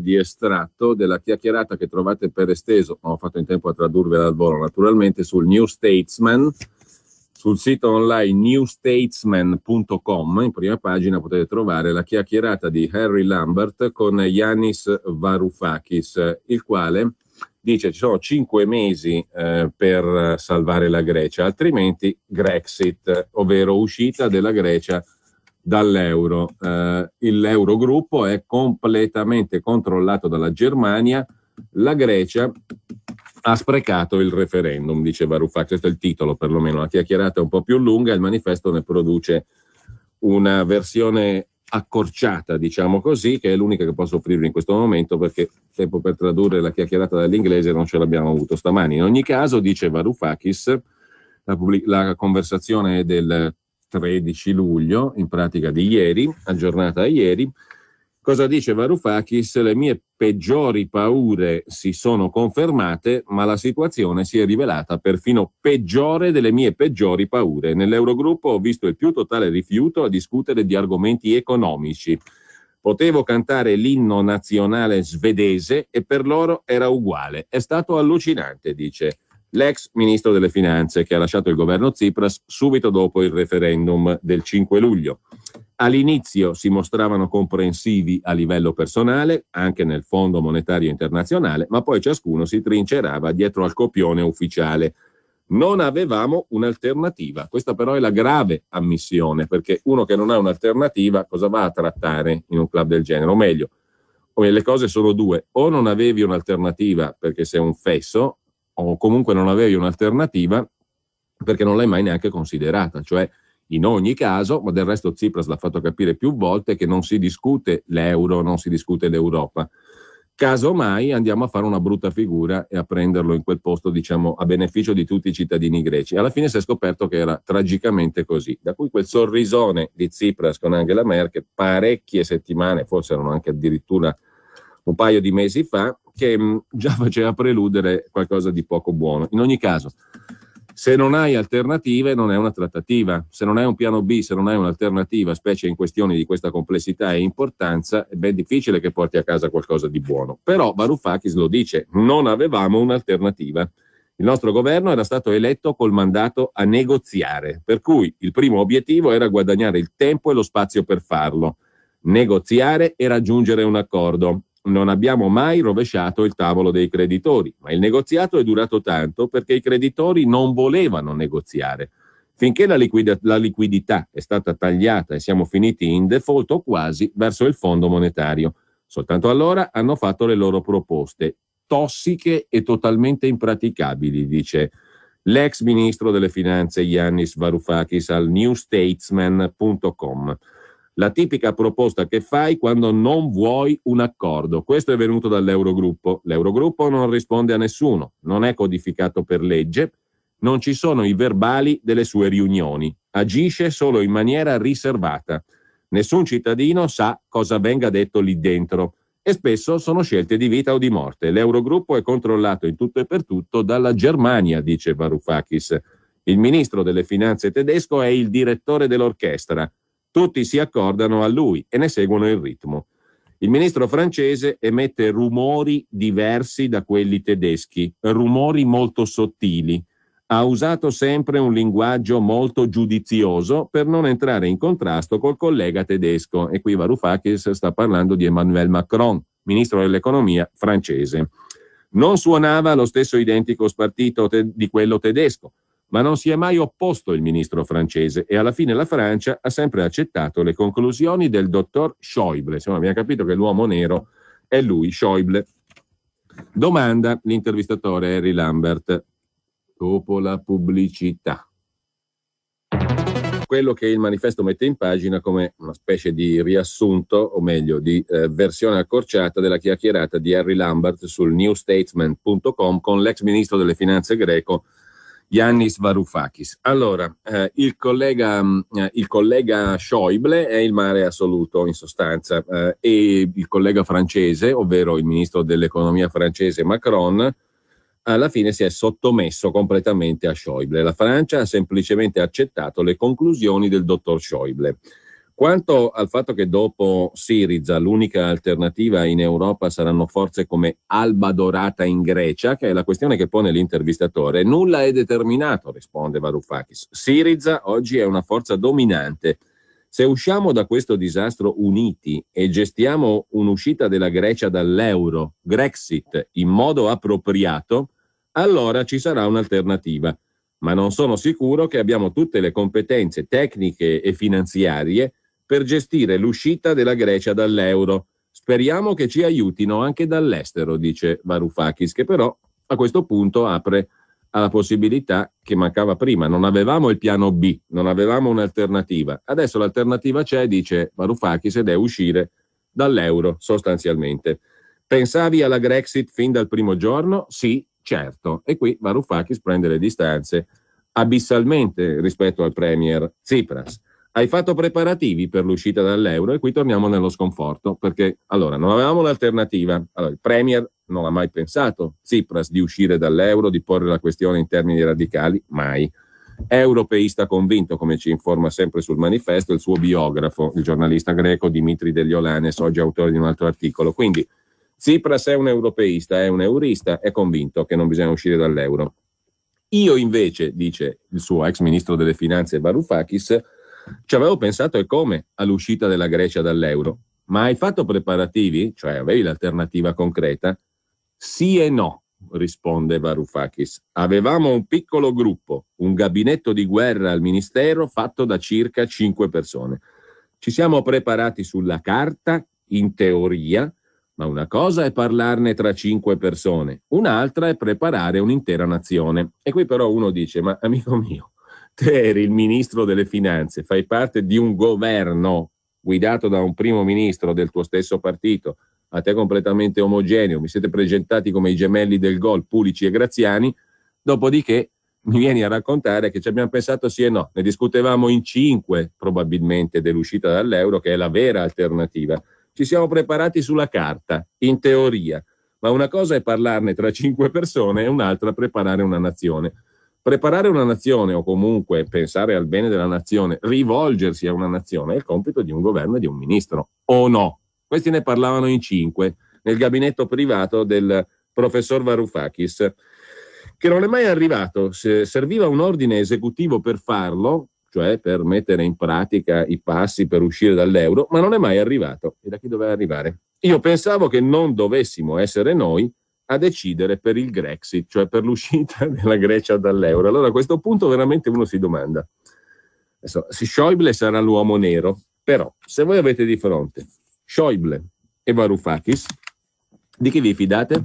di estratto della chiacchierata che trovate per esteso, non ho fatto in tempo a tradurvela al volo naturalmente, sul New Statesman, sul sito online newstatesman.com, in prima pagina potete trovare la chiacchierata di Harry Lambert con Yanis Varoufakis, il quale dice ci sono cinque mesi eh, per salvare la Grecia, altrimenti Grexit, ovvero uscita della Grecia dall'euro. Eh, l'Eurogruppo è completamente controllato dalla Germania, la Grecia ha sprecato il referendum, diceva Ruffaccio, questo è il titolo perlomeno, la chiacchierata è un po' più lunga, il manifesto ne produce una versione accorciata, diciamo così, che è l'unica che posso offrirvi in questo momento perché tempo per tradurre la chiacchierata dall'inglese non ce l'abbiamo avuto stamani. In ogni caso, dice Varoufakis, la, pubblic- la conversazione del 13 luglio, in pratica di ieri, aggiornata a ieri, cosa dice Varoufakis? Le mie peggiori paure si sono confermate, ma la situazione si è rivelata perfino peggiore delle mie peggiori paure. Nell'Eurogruppo ho visto il più totale rifiuto a discutere di argomenti economici. Potevo cantare l'inno nazionale svedese e per loro era uguale. È stato allucinante, dice l'ex ministro delle finanze che ha lasciato il governo Tsipras subito dopo il referendum del 5 luglio. All'inizio si mostravano comprensivi a livello personale, anche nel Fondo Monetario Internazionale, ma poi ciascuno si trincerava dietro al copione ufficiale. Non avevamo un'alternativa. Questa però è la grave ammissione, perché uno che non ha un'alternativa cosa va a trattare in un club del genere? O meglio, le cose sono due, o non avevi un'alternativa perché sei un fesso, o comunque non avevi un'alternativa perché non l'hai mai neanche considerata, cioè in ogni caso, ma del resto Tsipras l'ha fatto capire più volte, che non si discute l'euro, non si discute l'Europa. Casomai andiamo a fare una brutta figura e a prenderlo in quel posto, diciamo, a beneficio di tutti i cittadini greci. Alla fine si è scoperto che era tragicamente così. Da cui quel sorrisone di Tsipras con Angela Merkel, parecchie settimane, forse erano anche addirittura un paio di mesi fa che mm, già faceva preludere qualcosa di poco buono. In ogni caso, se non hai alternative non è una trattativa, se non hai un piano B, se non hai un'alternativa, specie in questioni di questa complessità e importanza, è ben difficile che porti a casa qualcosa di buono. Però Varoufakis lo dice, non avevamo un'alternativa. Il nostro governo era stato eletto col mandato a negoziare, per cui il primo obiettivo era guadagnare il tempo e lo spazio per farlo, negoziare e raggiungere un accordo non abbiamo mai rovesciato il tavolo dei creditori, ma il negoziato è durato tanto perché i creditori non volevano negoziare. Finché la, liquida, la liquidità è stata tagliata e siamo finiti in default o quasi verso il Fondo monetario. Soltanto allora hanno fatto le loro proposte, tossiche e totalmente impraticabili, dice l'ex ministro delle finanze Yannis Varoufakis al newstatesman.com. La tipica proposta che fai quando non vuoi un accordo. Questo è venuto dall'Eurogruppo. L'Eurogruppo non risponde a nessuno, non è codificato per legge, non ci sono i verbali delle sue riunioni, agisce solo in maniera riservata. Nessun cittadino sa cosa venga detto lì dentro e spesso sono scelte di vita o di morte. L'Eurogruppo è controllato in tutto e per tutto dalla Germania, dice Varoufakis. Il ministro delle finanze tedesco è il direttore dell'orchestra. Tutti si accordano a lui e ne seguono il ritmo. Il ministro francese emette rumori diversi da quelli tedeschi, rumori molto sottili. Ha usato sempre un linguaggio molto giudizioso per non entrare in contrasto col collega tedesco. E qui Varoufakis sta parlando di Emmanuel Macron, ministro dell'economia francese. Non suonava lo stesso identico spartito te- di quello tedesco ma non si è mai opposto il ministro francese e alla fine la Francia ha sempre accettato le conclusioni del dottor Schäuble. Insomma, abbiamo capito che l'uomo nero è lui, Schäuble. Domanda l'intervistatore Harry Lambert dopo la pubblicità. Quello che il manifesto mette in pagina come una specie di riassunto, o meglio, di eh, versione accorciata della chiacchierata di Harry Lambert sul newstatement.com con l'ex ministro delle finanze greco Yannis Varoufakis. Allora, eh, il, collega, mm, eh, il, collega, Schäuble è il mare assoluto in sostanza eh, e il collega francese, ovvero il ministro dell'economia francese Macron, alla fine si è sottomesso completamente a Schäuble. La Francia ha semplicemente accettato le conclusioni del dottor Schäuble. Quanto al fatto che dopo Siriza l'unica alternativa in Europa saranno forze come Alba Dorata in Grecia, che è la questione che pone l'intervistatore, nulla è determinato, risponde Varoufakis. Siriza oggi è una forza dominante. Se usciamo da questo disastro uniti e gestiamo un'uscita della Grecia dall'euro, Grexit, in modo appropriato, allora ci sarà un'alternativa. Ma non sono sicuro che abbiamo tutte le competenze tecniche e finanziarie per gestire l'uscita della Grecia dall'euro. Speriamo che ci aiutino anche dall'estero, dice Varoufakis, che però a questo punto apre alla possibilità che mancava prima. Non avevamo il piano B, non avevamo un'alternativa. Adesso l'alternativa c'è, dice Varoufakis, ed è uscire dall'euro sostanzialmente. Pensavi alla Grexit fin dal primo giorno? Sì, certo. E qui Varoufakis prende le distanze abissalmente rispetto al premier Tsipras hai fatto preparativi per l'uscita dall'euro e qui torniamo nello sconforto, perché allora non avevamo l'alternativa, allora, il Premier non ha mai pensato, Tsipras, di uscire dall'euro, di porre la questione in termini radicali, mai. Europeista convinto, come ci informa sempre sul manifesto il suo biografo, il giornalista greco Dimitri Degliolanes, oggi autore di un altro articolo. Quindi Tsipras è un europeista, è un eurista, è convinto che non bisogna uscire dall'euro. Io invece, dice il suo ex ministro delle finanze Varoufakis, ci avevo pensato e come all'uscita della Grecia dall'euro, ma hai fatto preparativi? Cioè avevi l'alternativa concreta? Sì e no, risponde Varoufakis. Avevamo un piccolo gruppo, un gabinetto di guerra al ministero fatto da circa cinque persone. Ci siamo preparati sulla carta, in teoria, ma una cosa è parlarne tra cinque persone, un'altra è preparare un'intera nazione. E qui però uno dice, ma amico mio, eri il ministro delle finanze, fai parte di un governo guidato da un primo ministro del tuo stesso partito, a te completamente omogeneo, mi siete presentati come i gemelli del gol, Pulici e Graziani, dopodiché mi vieni a raccontare che ci abbiamo pensato sì e no, ne discutevamo in cinque probabilmente dell'uscita dall'euro, che è la vera alternativa. Ci siamo preparati sulla carta, in teoria, ma una cosa è parlarne tra cinque persone e un'altra preparare una nazione. Preparare una nazione o comunque pensare al bene della nazione, rivolgersi a una nazione è il compito di un governo e di un ministro, o no? Questi ne parlavano in cinque nel gabinetto privato del professor Varoufakis, che non è mai arrivato. Se serviva un ordine esecutivo per farlo, cioè per mettere in pratica i passi per uscire dall'euro, ma non è mai arrivato. E da chi doveva arrivare? Io pensavo che non dovessimo essere noi a decidere per il Grexit, cioè per l'uscita della Grecia dall'euro. Allora a questo punto veramente uno si domanda, adesso, se Schäuble sarà l'uomo nero, però se voi avete di fronte Schäuble e Varoufakis, di chi vi fidate?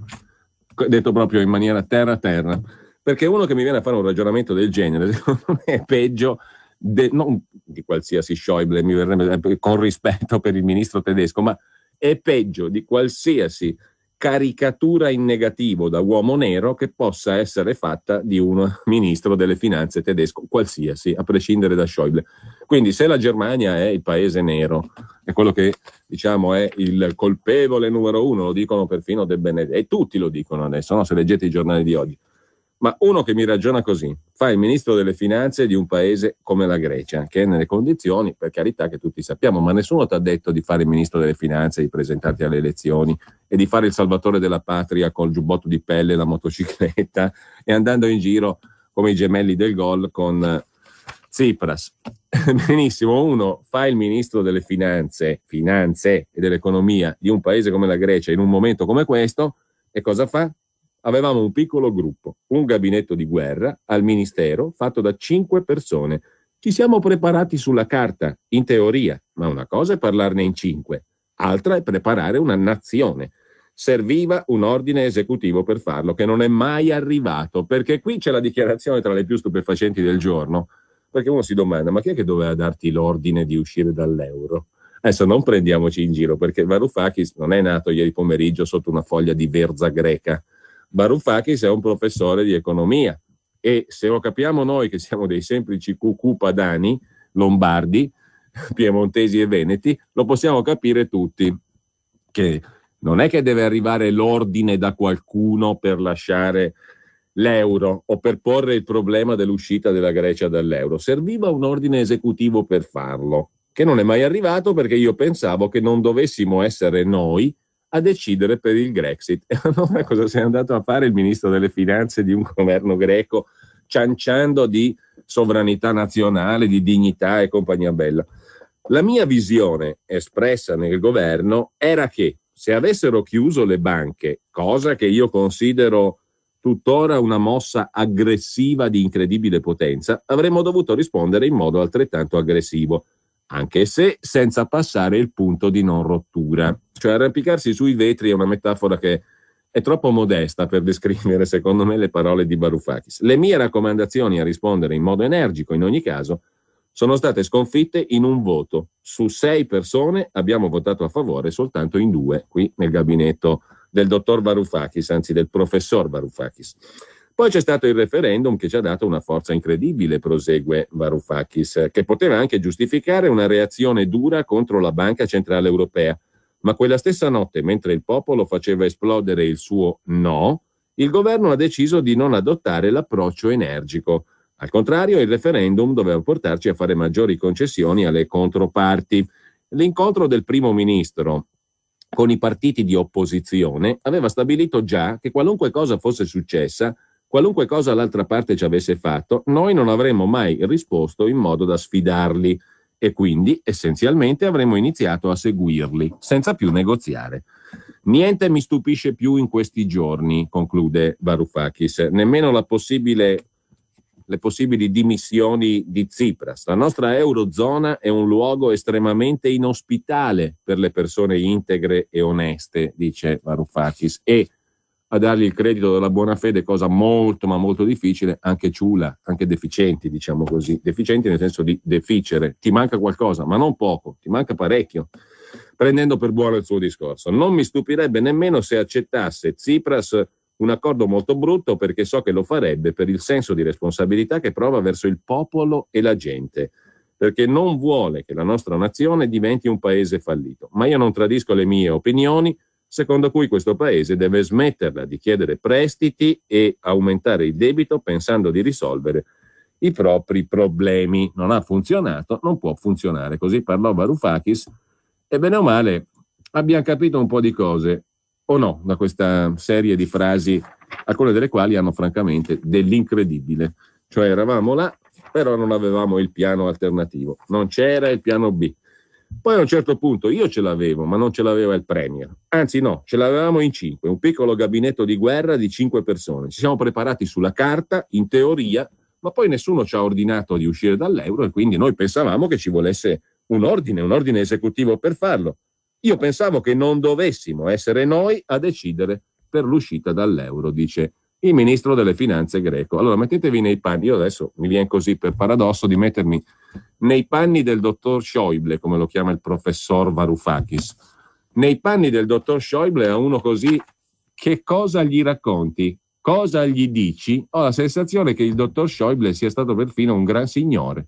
Detto proprio in maniera terra-terra, perché uno che mi viene a fare un ragionamento del genere, secondo me è peggio de, non di qualsiasi Schäuble, mi verrebbe eh, con rispetto per il ministro tedesco, ma è peggio di qualsiasi caricatura in negativo da uomo nero che possa essere fatta di un ministro delle finanze tedesco, qualsiasi, a prescindere da Schäuble. Quindi se la Germania è il paese nero, è quello che diciamo è il colpevole numero uno, lo dicono perfino De Benedetti, e tutti lo dicono adesso, no? se leggete i giornali di oggi, ma uno che mi ragiona così fa il ministro delle finanze di un paese come la Grecia, che è nelle condizioni, per carità, che tutti sappiamo, ma nessuno ti ha detto di fare il ministro delle finanze, di presentarti alle elezioni e di fare il salvatore della patria col giubbotto di pelle, la motocicletta e andando in giro come i gemelli del gol con eh, Tsipras. Benissimo, uno fa il ministro delle finanze, finanze e dell'economia di un paese come la Grecia in un momento come questo e cosa fa? avevamo un piccolo gruppo, un gabinetto di guerra al ministero fatto da cinque persone. Ci siamo preparati sulla carta, in teoria, ma una cosa è parlarne in cinque, altra è preparare una nazione. Serviva un ordine esecutivo per farlo, che non è mai arrivato, perché qui c'è la dichiarazione tra le più stupefacenti del giorno, perché uno si domanda, ma chi è che doveva darti l'ordine di uscire dall'euro? Adesso non prendiamoci in giro, perché Varoufakis non è nato ieri pomeriggio sotto una foglia di verza greca, Varoufakis è un professore di economia e se lo capiamo noi che siamo dei semplici cucù padani, lombardi, piemontesi e veneti, lo possiamo capire tutti che non è che deve arrivare l'ordine da qualcuno per lasciare l'euro o per porre il problema dell'uscita della Grecia dall'euro. Serviva un ordine esecutivo per farlo, che non è mai arrivato perché io pensavo che non dovessimo essere noi a decidere per il Grexit. E allora cosa si è andato a fare il ministro delle finanze di un governo greco cianciando di sovranità nazionale, di dignità e compagnia bella? La mia visione espressa nel governo era che se avessero chiuso le banche, cosa che io considero tuttora una mossa aggressiva di incredibile potenza, avremmo dovuto rispondere in modo altrettanto aggressivo anche se senza passare il punto di non rottura. Cioè arrampicarsi sui vetri è una metafora che è troppo modesta per descrivere, secondo me, le parole di Varoufakis. Le mie raccomandazioni a rispondere in modo energico, in ogni caso, sono state sconfitte in un voto. Su sei persone abbiamo votato a favore soltanto in due, qui nel gabinetto del dottor Varoufakis, anzi del professor Varoufakis. Poi c'è stato il referendum che ci ha dato una forza incredibile, prosegue Varoufakis, che poteva anche giustificare una reazione dura contro la Banca Centrale Europea. Ma quella stessa notte, mentre il popolo faceva esplodere il suo no, il governo ha deciso di non adottare l'approccio energico. Al contrario, il referendum doveva portarci a fare maggiori concessioni alle controparti. L'incontro del primo ministro con i partiti di opposizione aveva stabilito già che qualunque cosa fosse successa, Qualunque cosa l'altra parte ci avesse fatto, noi non avremmo mai risposto in modo da sfidarli e quindi essenzialmente avremmo iniziato a seguirli senza più negoziare. Niente mi stupisce più in questi giorni, conclude Varoufakis, nemmeno possibile, le possibili dimissioni di Tsipras. La nostra Eurozona è un luogo estremamente inospitale per le persone integre e oneste, dice Varoufakis, e a dargli il credito della buona fede, cosa molto ma molto difficile, anche ciula, anche deficienti, diciamo così, deficienti nel senso di deficere, ti manca qualcosa, ma non poco, ti manca parecchio, prendendo per buono il suo discorso. Non mi stupirebbe nemmeno se accettasse Tsipras un accordo molto brutto perché so che lo farebbe per il senso di responsabilità che prova verso il popolo e la gente perché non vuole che la nostra nazione diventi un paese fallito. Ma io non tradisco le mie opinioni, secondo cui questo Paese deve smetterla di chiedere prestiti e aumentare il debito pensando di risolvere i propri problemi. Non ha funzionato, non può funzionare. Così parlò Varoufakis e bene o male abbiamo capito un po' di cose, o no, da questa serie di frasi, alcune delle quali hanno francamente dell'incredibile. Cioè eravamo là, però non avevamo il piano alternativo, non c'era il piano B. Poi a un certo punto io ce l'avevo, ma non ce l'aveva il Premier. Anzi no, ce l'avevamo in cinque, un piccolo gabinetto di guerra di cinque persone. Ci siamo preparati sulla carta, in teoria, ma poi nessuno ci ha ordinato di uscire dall'euro e quindi noi pensavamo che ci volesse un ordine, un ordine esecutivo per farlo. Io pensavo che non dovessimo essere noi a decidere per l'uscita dall'euro, dice il ministro delle finanze greco. Allora mettetevi nei panni, io adesso mi viene così per paradosso di mettermi nei panni del dottor Schäuble, come lo chiama il professor Varoufakis. Nei panni del dottor Schäuble a uno così che cosa gli racconti? Cosa gli dici? Ho la sensazione che il dottor Schäuble sia stato perfino un gran signore.